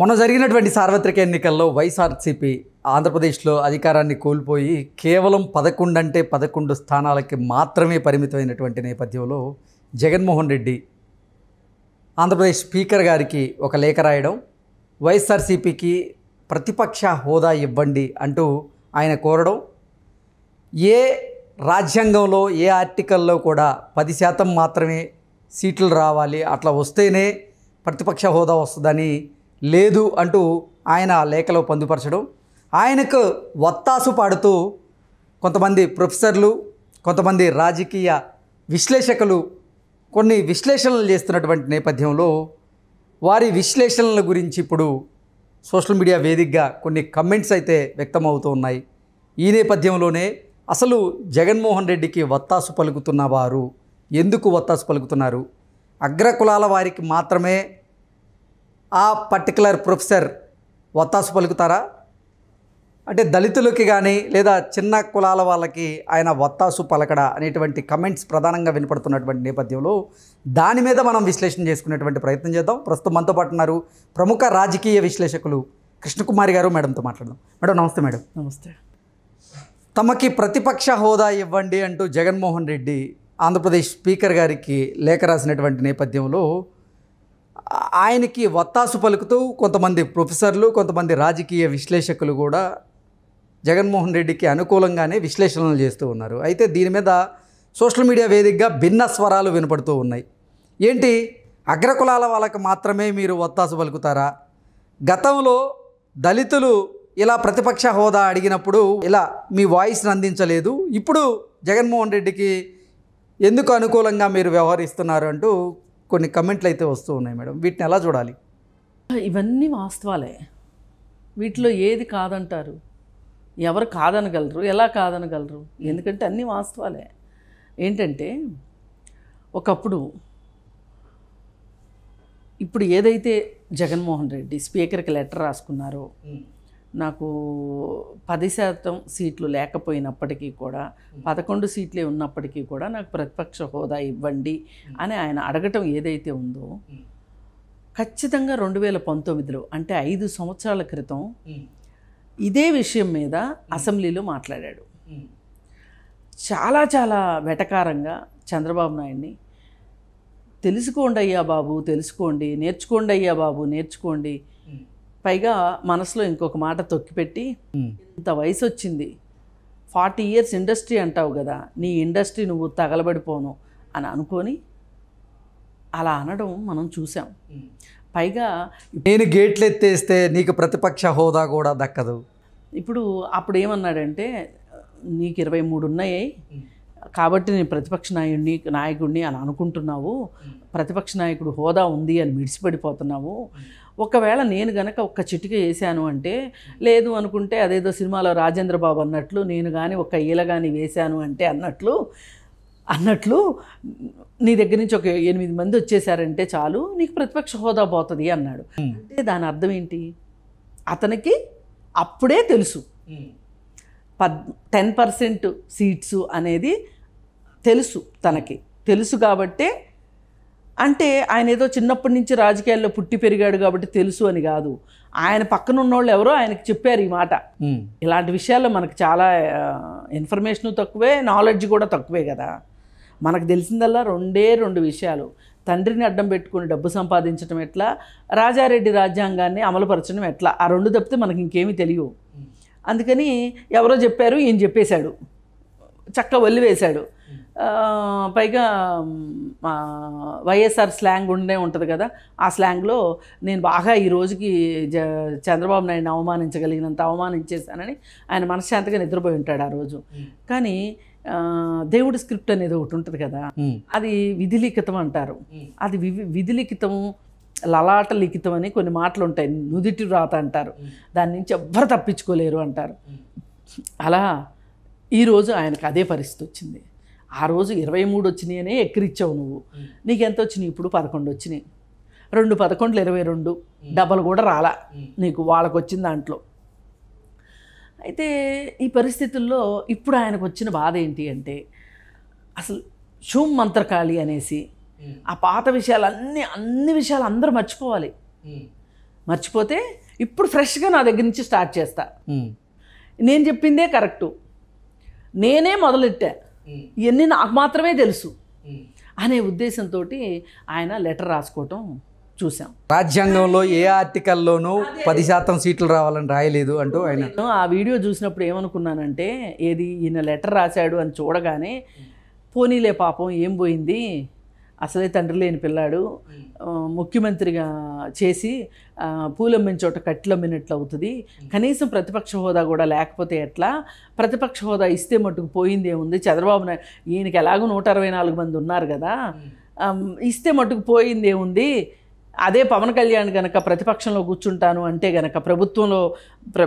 మొన్న జరిగినటువంటి సార్వత్రిక ఎన్నికల్లో వైఎస్ఆర్సీపీ ఆంధ్రప్రదేశ్లో అధికారాన్ని కోల్పోయి కేవలం పదకొండు అంటే పదకొండు స్థానాలకి మాత్రమే పరిమితమైనటువంటి నేపథ్యంలో జగన్మోహన్ రెడ్డి ఆంధ్రప్రదేశ్ స్పీకర్ గారికి ఒక లేఖ రాయడం వైఎస్ఆర్సీపీకి ప్రతిపక్ష హోదా ఇవ్వండి అంటూ ఆయన కోరడం ఏ రాజ్యాంగంలో ఏ ఆర్టికల్లో కూడా పది శాతం మాత్రమే సీట్లు రావాలి అట్లా వస్తేనే ప్రతిపక్ష హోదా వస్తుందని లేదు అంటూ ఆయన లేఖలో పొందుపరచడం ఆయనకు వత్తాసు పాడుతూ కొంతమంది ప్రొఫెసర్లు కొంతమంది రాజకీయ విశ్లేషకులు కొన్ని విశ్లేషణలు చేస్తున్నటువంటి నేపథ్యంలో వారి విశ్లేషణల గురించి ఇప్పుడు సోషల్ మీడియా వేదికగా కొన్ని కమెంట్స్ అయితే వ్యక్తమవుతూ ఉన్నాయి ఈ నేపథ్యంలోనే అసలు జగన్మోహన్ రెడ్డికి వత్తాసు పలుకుతున్న వారు ఎందుకు వత్తాసు పలుకుతున్నారు అగ్రకులాల వారికి మాత్రమే ఆ పర్టికులర్ ప్రొఫెసర్ వత్తాసు పలుకుతారా అంటే దళితులకి కానీ లేదా చిన్న కులాల వాళ్ళకి ఆయన వత్తాసు పలకడ అనేటువంటి కమెంట్స్ ప్రధానంగా వినపడుతున్నటువంటి నేపథ్యంలో దాని మీద మనం విశ్లేషణ చేసుకునేటువంటి ప్రయత్నం చేద్దాం ప్రస్తుతం మనతో పాటు ఉన్నారు ప్రముఖ రాజకీయ విశ్లేషకులు కృష్ణకుమారి గారు మేడంతో మాట్లాడదాం మేడం నమస్తే మేడం నమస్తే తమకి ప్రతిపక్ష హోదా ఇవ్వండి అంటూ జగన్మోహన్ రెడ్డి ఆంధ్రప్రదేశ్ స్పీకర్ గారికి లేఖ రాసినటువంటి నేపథ్యంలో ఆయనకి వత్తాసు పలుకుతూ కొంతమంది ప్రొఫెసర్లు కొంతమంది రాజకీయ విశ్లేషకులు కూడా జగన్మోహన్ రెడ్డికి అనుకూలంగానే విశ్లేషణలు చేస్తూ ఉన్నారు అయితే దీని మీద సోషల్ మీడియా వేదికగా భిన్న స్వరాలు వినపడుతూ ఉన్నాయి ఏంటి అగ్రకులాల వాళ్ళకి మాత్రమే మీరు వత్తాసు పలుకుతారా గతంలో దళితులు ఇలా ప్రతిపక్ష హోదా అడిగినప్పుడు ఇలా మీ వాయిస్ని అందించలేదు ఇప్పుడు జగన్మోహన్ రెడ్డికి ఎందుకు అనుకూలంగా మీరు వ్యవహరిస్తున్నారు అంటూ కొన్ని కమెంట్లు అయితే వస్తూ ఉన్నాయి మేడం వీటిని ఎలా చూడాలి ఇవన్నీ వాస్తవాలే వీటిలో ఏది కాదంటారు ఎవరు కాదనగలరు ఎలా కాదనగలరు ఎందుకంటే అన్నీ వాస్తవాలే ఏంటంటే ఒకప్పుడు ఇప్పుడు ఏదైతే జగన్మోహన్ రెడ్డి స్పీకర్కి లెటర్ రాసుకున్నారో నాకు పది శాతం సీట్లు లేకపోయినప్పటికీ కూడా పదకొండు సీట్లే ఉన్నప్పటికీ కూడా నాకు ప్రతిపక్ష హోదా ఇవ్వండి అని ఆయన అడగటం ఏదైతే ఉందో ఖచ్చితంగా రెండు వేల పంతొమ్మిదిలో అంటే ఐదు సంవత్సరాల క్రితం ఇదే విషయం మీద అసెంబ్లీలో మాట్లాడాడు చాలా చాలా వెటకారంగా చంద్రబాబు నాయుడిని తెలుసుకోండి అయ్యా బాబు తెలుసుకోండి నేర్చుకోండి అయ్యా బాబు నేర్చుకోండి పైగా మనసులో ఇంకొక మాట తొక్కిపెట్టి ఇంత వయసు వచ్చింది ఫార్టీ ఇయర్స్ ఇండస్ట్రీ అంటావు కదా నీ ఇండస్ట్రీ నువ్వు తగలబడిపోను అని అనుకొని అలా అనడం మనం చూసాం పైగా నేను గేట్లు ఎత్తేస్తే నీకు ప్రతిపక్ష హోదా కూడా దక్కదు ఇప్పుడు అప్పుడు ఏమన్నాడంటే నీకు ఇరవై మూడు ఉన్నాయి కాబట్టి నేను ప్రతిపక్ష నాయకుడిని నాయకుడిని అని అనుకుంటున్నావు ప్రతిపక్ష నాయకుడు హోదా ఉంది అని మిడిసిపడిపోతున్నావు ఒకవేళ నేను గనక ఒక్క చిటిక వేశాను అంటే లేదు అనుకుంటే అదేదో సినిమాలో రాజేంద్ర బాబు అన్నట్లు నేను కానీ ఒక ఈల కానీ వేశాను అంటే అన్నట్లు అన్నట్లు నీ దగ్గర నుంచి ఒక ఎనిమిది మంది వచ్చేసారంటే చాలు నీకు ప్రతిపక్ష హోదా పోతుంది అన్నాడు అంటే దాని అర్థం ఏంటి అతనికి అప్పుడే తెలుసు పద్ టెన్ పర్సెంట్ సీట్స్ అనేది తెలుసు తనకి తెలుసు కాబట్టే అంటే ఆయన ఏదో చిన్నప్పటి నుంచి రాజకీయాల్లో పుట్టి పెరిగాడు కాబట్టి తెలుసు అని కాదు ఆయన పక్కన ఉన్నోళ్ళు ఎవరో ఆయనకు చెప్పారు ఈ మాట ఇలాంటి విషయాల్లో మనకు చాలా ఇన్ఫర్మేషన్ తక్కువే నాలెడ్జ్ కూడా తక్కువే కదా మనకు తెలిసిందల్లా రెండే రెండు విషయాలు తండ్రిని అడ్డం పెట్టుకుని డబ్బు సంపాదించడం ఎట్లా రాజారెడ్డి రాజ్యాంగాన్ని అమలుపరచడం ఎట్లా ఆ రెండు తప్పితే మనకి ఇంకేమీ తెలియవు అందుకని ఎవరో చెప్పారు ఈయన చెప్పేశాడు చక్క వల్లి వేశాడు పైగా వైఎస్ఆర్ స్లాంగ్ ఉండే ఉంటుంది కదా ఆ స్లాంగ్లో నేను బాగా ఈ రోజుకి జ చంద్రబాబు నాయుడిని అవమానించగలిగినంత అవమానించేశానని ఆయన మనశ్శాంతిగా నిద్రపోయి ఉంటాడు ఆ రోజు కానీ దేవుడి స్క్రిప్ట్ అనేది ఒకటి ఉంటుంది కదా అది విధిలిఖితం అంటారు అది విధిలిఖితం లలాట లిఖితం అని కొన్ని మాటలు ఉంటాయి నుదిటి రాత అంటారు దాని నుంచి ఎవ్వరు తప్పించుకోలేరు అంటారు అలా ఈరోజు ఆయనకు అదే పరిస్థితి వచ్చింది ఆ రోజు ఇరవై మూడు వచ్చినాయి అనే ఎక్కిరిచ్చావు నువ్వు నీకు ఎంత వచ్చినాయి ఇప్పుడు పదకొండు వచ్చినాయి రెండు పదకొండులు ఇరవై రెండు డబల్ కూడా రాలా నీకు వాళ్ళకు వచ్చిన దాంట్లో అయితే ఈ పరిస్థితుల్లో ఇప్పుడు ఆయనకు వచ్చిన బాధ ఏంటి అంటే అసలు షూమ్ మంత్రకాళి అనేసి ఆ పాత విషయాలు అన్ని అన్ని విషయాలు అందరూ మర్చిపోవాలి మర్చిపోతే ఇప్పుడు ఫ్రెష్గా నా దగ్గర నుంచి స్టార్ట్ చేస్తా నేను చెప్పిందే కరెక్టు నేనే మొదలెట్టా Hmm. ఇవన్నీ నాకు మాత్రమే తెలుసు hmm. అనే ఉద్దేశంతో ఆయన లెటర్ రాసుకోవటం చూసాం రాజ్యాంగంలో ఏ ఆర్టికల్లోనూ పది శాతం సీట్లు రావాలని రాయలేదు అంటూ hmm. ఆయన ఆ వీడియో చూసినప్పుడు ఏమనుకున్నానంటే ఏది ఈయన లెటర్ రాశాడు అని చూడగానే పోనీలే పాపం ఏం పోయింది అసలే తండ్రి లేని పిల్లాడు ముఖ్యమంత్రిగా చేసి పూలమ్మిన చోట కట్లమ్మినట్లు అవుతుంది కనీసం ప్రతిపక్ష హోదా కూడా లేకపోతే ఎట్లా ప్రతిపక్ష హోదా ఇస్తే మటుకు పోయింది ఏముంది చంద్రబాబు నాయుడు ఈయనకి ఎలాగో నూట అరవై నాలుగు మంది ఉన్నారు కదా ఇస్తే మటుకు పోయింది ఏముంది అదే పవన్ కళ్యాణ్ గనక ప్రతిపక్షంలో కూర్చుంటాను అంటే గనక ప్రభుత్వంలో ప్ర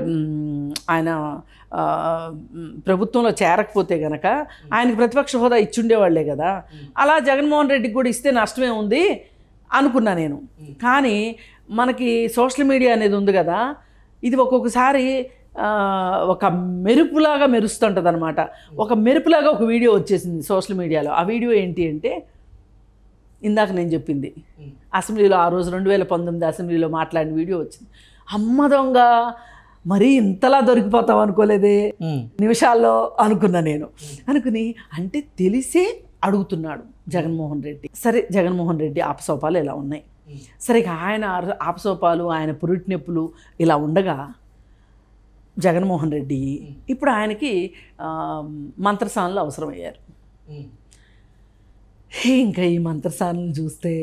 ఆయన ప్రభుత్వంలో చేరకపోతే గనక ఆయనకు ప్రతిపక్ష హోదా ఇచ్చుండేవాళ్లే కదా అలా జగన్మోహన్ రెడ్డికి కూడా ఇస్తే నష్టమే ఉంది అనుకున్నా నేను కానీ మనకి సోషల్ మీడియా అనేది ఉంది కదా ఇది ఒక్కొక్కసారి ఒక మెరుపులాగా మెరుస్తుంటుంది అనమాట ఒక మెరుపులాగా ఒక వీడియో వచ్చేసింది సోషల్ మీడియాలో ఆ వీడియో ఏంటి అంటే ఇందాక నేను చెప్పింది అసెంబ్లీలో ఆ రోజు రెండు వేల పంతొమ్మిది అసెంబ్లీలో మాట్లాడిన వీడియో వచ్చింది అమ్మ దొంగ మరీ ఇంతలా దొరికిపోతాం అనుకోలేదే నిమిషాల్లో అనుకున్నా నేను అనుకుని అంటే తెలిసే అడుగుతున్నాడు జగన్మోహన్ రెడ్డి సరే జగన్మోహన్ రెడ్డి ఆపసోపాలు ఇలా ఉన్నాయి సరే ఆయన ఆపసోపాలు ఆయన పురిటి నొప్పులు ఇలా ఉండగా జగన్మోహన్ రెడ్డి ఇప్పుడు ఆయనకి మంత్రసానులు అవసరమయ్యారు ఇంకా ఈ మంత్రసాలను చూస్తే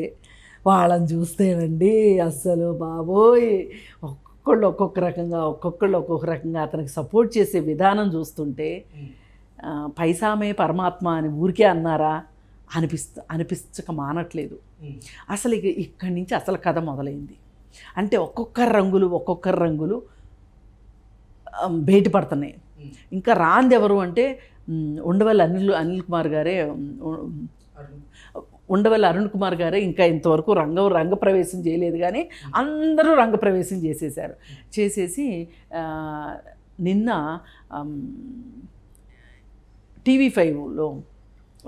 వాళ్ళని చూస్తేనండి అస్సలు బాబోయ్ ఒక్కొక్కళ్ళు ఒక్కొక్క రకంగా ఒక్కొక్కళ్ళు ఒక్కొక్క రకంగా అతనికి సపోర్ట్ చేసే విధానం చూస్తుంటే పైసామే పరమాత్మ అని ఊరికే అన్నారా అనిపిస్త అనిపించక మానట్లేదు అసలు ఇక ఇక్కడి నుంచి అసలు కథ మొదలైంది అంటే ఒక్కొక్కరు రంగులు ఒక్కొక్కరు రంగులు బయటపడుతున్నాయి ఇంకా రాంది ఎవరు అంటే ఉండవల్లి అనిల్ అనిల్ కుమార్ గారే ఉండవల్లి అరుణ్ కుమార్ గారే ఇంకా ఇంతవరకు రంగం రంగప్రవేశం చేయలేదు కానీ అందరూ రంగప్రవేశం చేసేసారు చేసేసి నిన్న టీవీ ఫైవ్లో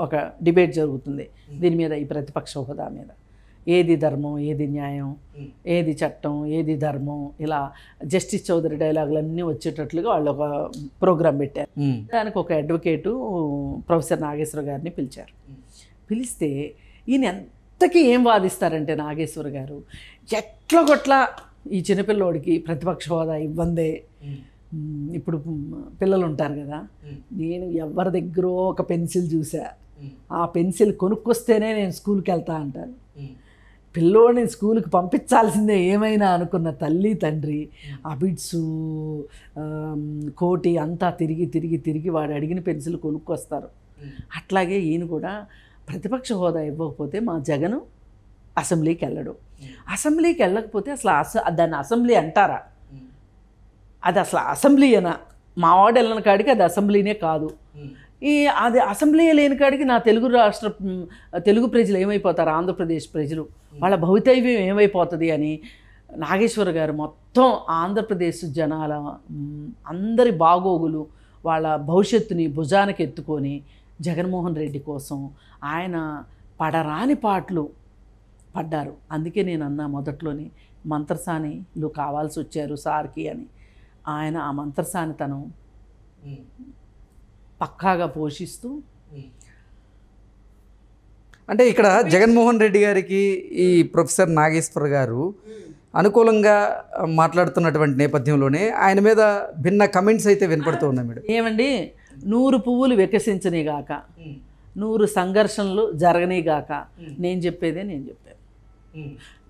ఒక డిబేట్ జరుగుతుంది దీని మీద ఈ ప్రతిపక్ష హోదా మీద ఏది ధర్మం ఏది న్యాయం ఏది చట్టం ఏది ధర్మం ఇలా జస్టిస్ చౌదరి అన్నీ వచ్చేటట్లుగా వాళ్ళు ఒక ప్రోగ్రాం పెట్టారు దానికి ఒక అడ్వకేటు ప్రొఫెసర్ నాగేశ్వర గారిని పిలిచారు పిలిస్తే ఈయన ఎంతకీ ఏం వాదిస్తారంటే నాగేశ్వర గారు ఎట్ల గొట్ల ఈ చిన్నపిల్లోడికి ప్రతిపక్ష హోదా ఇవ్వందే ఇప్పుడు పిల్లలు ఉంటారు కదా నేను ఎవరి దగ్గర ఒక పెన్సిల్ చూసా ఆ పెన్సిల్ కొనుక్కొస్తేనే నేను స్కూల్కి వెళ్తా అంటారు పిల్లోడిని స్కూల్కి పంపించాల్సిందే ఏమైనా అనుకున్న తల్లి తండ్రి అబిడ్స్ కోటి అంతా తిరిగి తిరిగి తిరిగి వాడు అడిగిన పెన్సిల్ కొనుక్కొస్తారు అట్లాగే ఈయన కూడా ప్రతిపక్ష హోదా ఇవ్వకపోతే మా జగను అసెంబ్లీకి వెళ్ళడు అసెంబ్లీకి వెళ్ళకపోతే అసలు అస దాన్ని అసెంబ్లీ అంటారా అది అసలు అసెంబ్లీయేనా మా వాడు వెళ్ళిన కాడికి అది అసెంబ్లీనే కాదు ఈ అది అసెంబ్లీ లేని కాడికి నా తెలుగు రాష్ట్ర తెలుగు ప్రజలు ఏమైపోతారు ఆంధ్రప్రదేశ్ ప్రజలు వాళ్ళ భవితవ్యం ఏమైపోతుంది అని నాగేశ్వర గారు మొత్తం ఆంధ్రప్రదేశ్ జనాల అందరి బాగోగులు వాళ్ళ భవిష్యత్తుని భుజానికి ఎత్తుకొని జగన్మోహన్ రెడ్డి కోసం ఆయన పడరాని పాటలు పడ్డారు అందుకే నేను అన్నా మొదట్లోని మంత్రసానిలు కావాల్సి వచ్చారు సార్కి అని ఆయన ఆ మంత్రసాని తను పక్కాగా పోషిస్తూ అంటే ఇక్కడ జగన్మోహన్ రెడ్డి గారికి ఈ ప్రొఫెసర్ నాగేశ్వర్ గారు అనుకూలంగా మాట్లాడుతున్నటువంటి నేపథ్యంలోనే ఆయన మీద భిన్న కమెంట్స్ అయితే వినపడుతూ ఉన్నాయి మేడం ఏమండి నూరు పువ్వులు వికసించనిగాక నూరు సంఘర్షణలు జరగనిగాక నేను చెప్పేదే నేను చెప్పాను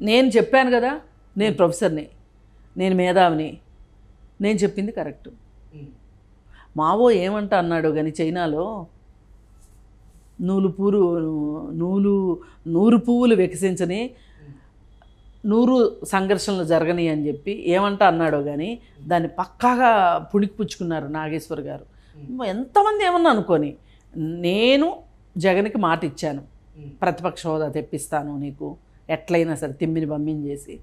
నేను చెప్పాను కదా నేను ప్రొఫెసర్ని నేను మేధావిని నేను చెప్పింది కరెక్ట్ మావో ఏమంట అన్నాడు కానీ చైనాలో నూలు పూరు నూలు నూరు పువ్వులు వికసించని నూరు సంఘర్షణలు జరగని అని చెప్పి ఏమంట అన్నాడో కానీ దాన్ని పక్కాగా పుణికిపుచ్చుకున్నారు నాగేశ్వర్ గారు ఎంతమంది ఏమన్నా అనుకొని నేను జగన్కి మాట ఇచ్చాను ప్రతిపక్ష హోదా తెప్పిస్తాను నీకు ఎట్లయినా సరే తిమ్మిని పంపించేసి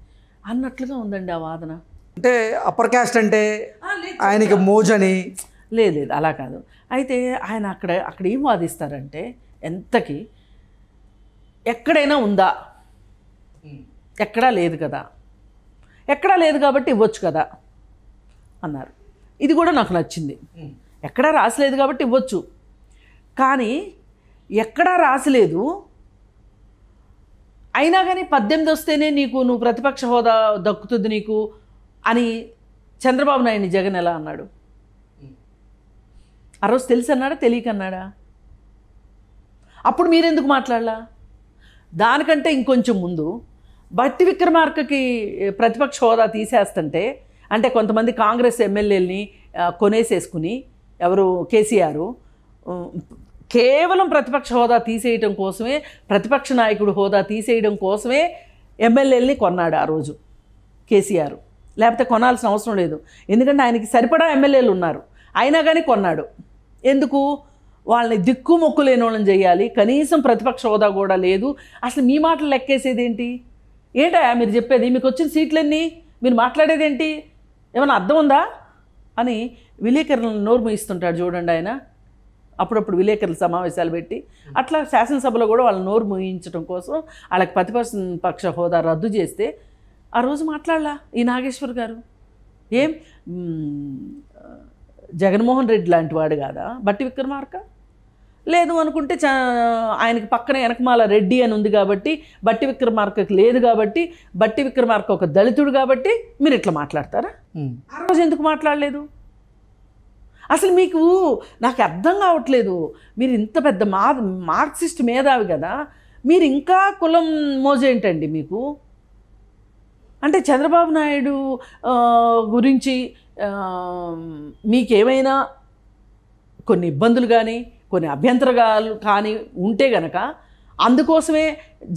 అన్నట్లుగా ఉందండి ఆ వాదన అంటే అప్పర్ క్యాస్ట్ అంటే ఆయనకి మోజని లేదు లేదు అలా కాదు అయితే ఆయన అక్కడ అక్కడ ఏం వాదిస్తారంటే ఎంతకి ఎక్కడైనా ఉందా ఎక్కడా లేదు కదా ఎక్కడా లేదు కాబట్టి ఇవ్వచ్చు కదా అన్నారు ఇది కూడా నాకు నచ్చింది ఎక్కడా రాసలేదు కాబట్టి ఇవ్వచ్చు కానీ ఎక్కడా రాసలేదు అయినా కానీ పద్దెనిమిది వస్తేనే నీకు నువ్వు ప్రతిపక్ష హోదా దక్కుతుంది నీకు అని చంద్రబాబు నాయుడిని జగన్ ఎలా అన్నాడు ఆ రోజు తెలుసు అన్నాడా తెలియకన్నాడా అప్పుడు మీరెందుకు మాట్లాడలా దానికంటే ఇంకొంచెం ముందు భట్టి విక్రమార్కకి ప్రతిపక్ష హోదా తీసేస్తుంటే అంటే కొంతమంది కాంగ్రెస్ ఎమ్మెల్యేలని కొనేసేసుకుని ఎవరు కేసీఆర్ కేవలం ప్రతిపక్ష హోదా తీసేయడం కోసమే ప్రతిపక్ష నాయకుడు హోదా తీసేయడం కోసమే ఎమ్మెల్యేలని కొన్నాడు ఆ రోజు కేసీఆర్ లేకపోతే కొనాల్సిన అవసరం లేదు ఎందుకంటే ఆయనకి సరిపడా ఎమ్మెల్యేలు ఉన్నారు అయినా కానీ కొన్నాడు ఎందుకు వాళ్ళని దిక్కు మొక్కు లేని వాళ్ళని చేయాలి కనీసం ప్రతిపక్ష హోదా కూడా లేదు అసలు మీ మాటలు లెక్కేసేది ఏంటి ఏంటా మీరు చెప్పేది మీకు వచ్చిన సీట్లన్నీ మీరు మాట్లాడేదేంటి ఏమైనా అర్థం ఉందా అని విలేకరులను మూయిస్తుంటాడు చూడండి ఆయన అప్పుడప్పుడు విలేకరుల సమావేశాలు పెట్టి అట్లా శాసనసభలో కూడా వాళ్ళని నోరు మూయించడం కోసం వాళ్ళకి ప్రతిపక్ష పక్ష హోదా రద్దు చేస్తే ఆ రోజు మాట్లాడలా ఈ నాగేశ్వర్ గారు ఏం జగన్మోహన్ రెడ్డి లాంటి వాడు కాదా బట్టి విక్రమార్క లేదు అనుకుంటే చ ఆయనకి పక్కన వెనకమాల రెడ్డి అని ఉంది కాబట్టి బట్టి విక్రమార్కకి లేదు కాబట్టి బట్టి విక్రమార్క ఒక దళితుడు కాబట్టి మీరు ఇట్లా మాట్లాడతారా ఆ రోజు ఎందుకు మాట్లాడలేదు అసలు మీకు నాకు అర్థం కావట్లేదు మీరు ఇంత పెద్ద మా మార్క్సిస్ట్ మేధావి కదా మీరు ఇంకా కులం మోజేంటండి మీకు అంటే చంద్రబాబు నాయుడు గురించి మీకేమైనా కొన్ని ఇబ్బందులు కానీ కొన్ని అభ్యంతరాలు కానీ ఉంటే గనక అందుకోసమే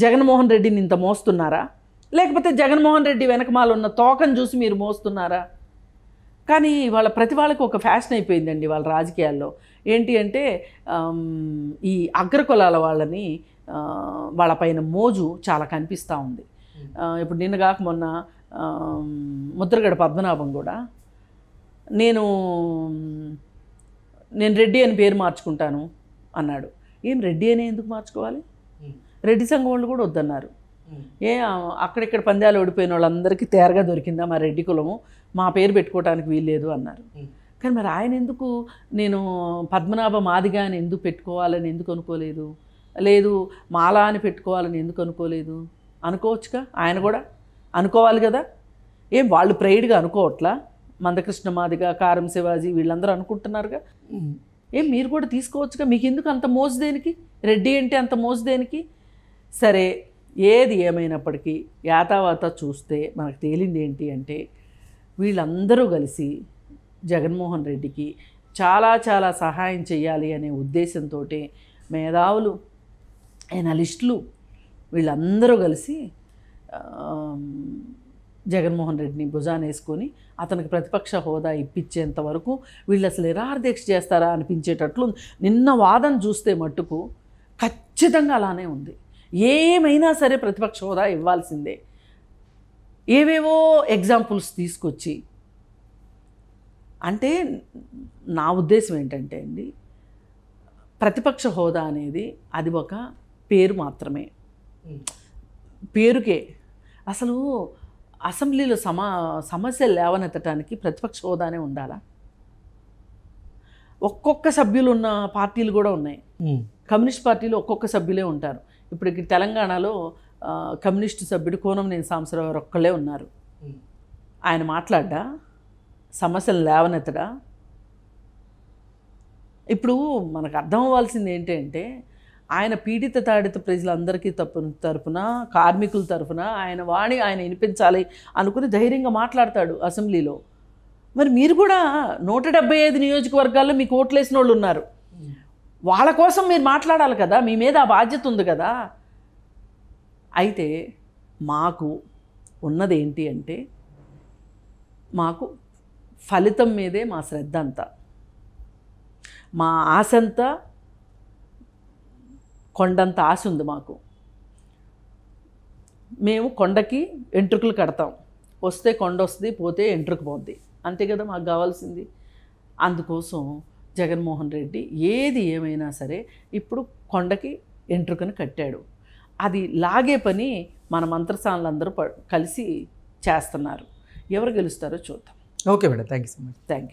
జగన్మోహన్ రెడ్డిని ఇంత మోస్తున్నారా లేకపోతే జగన్మోహన్ రెడ్డి వెనకమాల ఉన్న తోకను చూసి మీరు మోస్తున్నారా కానీ వాళ్ళ ప్రతి వాళ్ళకి ఒక ఫ్యాషన్ అయిపోయిందండి వాళ్ళ రాజకీయాల్లో ఏంటి అంటే ఈ అగ్రకులాల వాళ్ళని వాళ్ళపైన మోజు చాలా కనిపిస్తూ ఉంది hmm. ఇప్పుడు నిన్న కాక మొన్న ముద్రగడ పద్మనాభం కూడా నేను నేను రెడ్డి అని పేరు మార్చుకుంటాను అన్నాడు ఏం రెడ్డి అని ఎందుకు మార్చుకోవాలి hmm. రెడ్డి సంఘం వాళ్ళు కూడా వద్దన్నారు ఏ అక్కడిక్కడ పందాలు ఓడిపోయిన వాళ్ళందరికీ తేరగా దొరికిందా మా రెడ్డి కులము మా పేరు పెట్టుకోవడానికి వీల్లేదు అన్నారు కానీ మరి ఆయన ఎందుకు నేను పద్మనాభ మాదిగా అని ఎందుకు పెట్టుకోవాలని ఎందుకు అనుకోలేదు లేదు మాలా అని పెట్టుకోవాలని ఎందుకు అనుకోలేదు అనుకోవచ్చుగా ఆయన కూడా అనుకోవాలి కదా ఏం వాళ్ళు ప్రైడ్గా అనుకోవట్లా మందకృష్ణ మాదిగా కారం శివాజీ వీళ్ళందరూ అనుకుంటున్నారుగా ఏం మీరు కూడా తీసుకోవచ్చుగా మీకు ఎందుకు అంత మోజు దేనికి రెడ్డి అంటే అంత మోజు దేనికి సరే ఏది ఏమైనప్పటికీ యాతావాత చూస్తే మనకు తేలింది ఏంటి అంటే వీళ్ళందరూ కలిసి జగన్మోహన్ రెడ్డికి చాలా చాలా సహాయం చేయాలి అనే ఉద్దేశంతో మేధావులు ఎనలిస్టులు వీళ్ళందరూ కలిసి జగన్మోహన్ రెడ్డిని భుజానేసుకొని అతనికి ప్రతిపక్ష హోదా ఇప్పించేంత వరకు వీళ్ళు అసలు నిరార్దీక్ష చేస్తారా అనిపించేటట్లు నిన్న వాదన చూస్తే మట్టుకు ఖచ్చితంగా అలానే ఉంది ఏమైనా సరే ప్రతిపక్ష హోదా ఇవ్వాల్సిందే ఏవేవో ఎగ్జాంపుల్స్ తీసుకొచ్చి అంటే నా ఉద్దేశం ఏంటంటే అండి ప్రతిపక్ష హోదా అనేది అది ఒక పేరు మాత్రమే పేరుకే అసలు అసెంబ్లీలో సమా సమస్యలు లేవనెత్తడానికి ప్రతిపక్ష హోదానే ఉండాలా ఒక్కొక్క సభ్యులు ఉన్న పార్టీలు కూడా ఉన్నాయి కమ్యూనిస్ట్ పార్టీలు ఒక్కొక్క సభ్యులే ఉంటారు ఇప్పుడు తెలంగాణలో కమ్యూనిస్టు సభ్యుడు నేను సాంబశివరావు ఒక్కళ్ళే ఉన్నారు ఆయన మాట్లాడ్డా సమస్యలు లేవనెత్తడా ఇప్పుడు మనకు అర్థం అవ్వాల్సింది ఏంటంటే ఆయన పీడిత తాడిత ప్రజలందరికీ తప్పు తరఫున కార్మికుల తరఫున ఆయన వాణి ఆయన వినిపించాలి అనుకుని ధైర్యంగా మాట్లాడతాడు అసెంబ్లీలో మరి మీరు కూడా నూట డెబ్బై ఐదు నియోజకవర్గాల్లో మీకు ఓట్లేసిన వాళ్ళు ఉన్నారు వాళ్ళ కోసం మీరు మాట్లాడాలి కదా మీ మీద ఆ బాధ్యత ఉంది కదా అయితే మాకు ఉన్నది ఏంటి అంటే మాకు ఫలితం మీదే మా శ్రద్ధ అంతా మా ఆశ అంతా కొండంత ఆశ ఉంది మాకు మేము కొండకి ఎంట్రుకలు కడతాం వస్తే కొండ వస్తుంది పోతే ఎంట్రుకు పోద్ది అంతే కదా మాకు కావాల్సింది అందుకోసం జగన్మోహన్ రెడ్డి ఏది ఏమైనా సరే ఇప్పుడు కొండకి ఎంట్రుకను కట్టాడు అది లాగే పని మన మంత్రసానులందరూ కలిసి చేస్తున్నారు ఎవరు గెలుస్తారో చూద్దాం okay madam thank you so much thank you